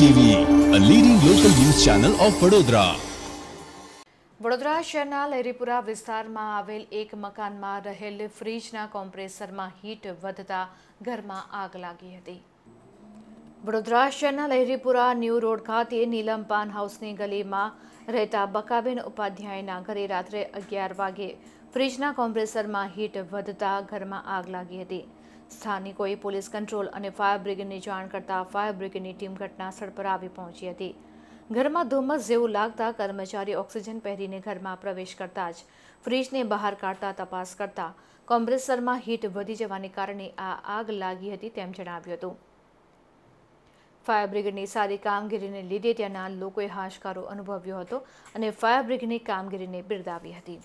TV a leading local news channel of Vadodara Vadodara શહેરના લહેરીપુરા વિસ્તારમાં આવેલ એક મકાનમાં રહેલ ફ્રીજના કોમ્પ્રેસરમાં હીટ વધતા ઘરમાં આગ લાગી હતી વડોદરા શહેરના લહેરીપુરા ન્યૂ રોડ ખાતે નીલમ પાન હાઉસની ગલીમાં રહેતા બકાબેન ઉપાધ્યાયના ઘરે રાત્રે અગિયાર વાગે ફ્રીજના કોમ્પ્રેસરમાં હીટ વધતા ઘરમાં આગ લાગી હતી સ્થાનિકોએ પોલીસ કંટ્રોલ અને ફાયર બ્રિગેડની જાણ કરતાં ફાયર બ્રિગેડની ટીમ ઘટનાસ્થળ પર આવી પહોંચી હતી ઘરમાં ધુમ્મસ જેવું લાગતા કર્મચારી ઓક્સિજન પહેરીને ઘરમાં પ્રવેશ કરતા જ ફ્રીજને બહાર કાઢતા તપાસ કરતા કોમ્પ્રેસરમાં હીટ વધી જવાને કારણે આ આગ લાગી હતી તેમ જણાવ્યું હતું ફાયર બ્રિગેડની સારી કામગીરીને લીધે ત્યાંના લોકોએ હાશકારો અનુભવ્યો હતો અને ફાયર બ્રિગેડની કામગીરીને બિરદાવી હતી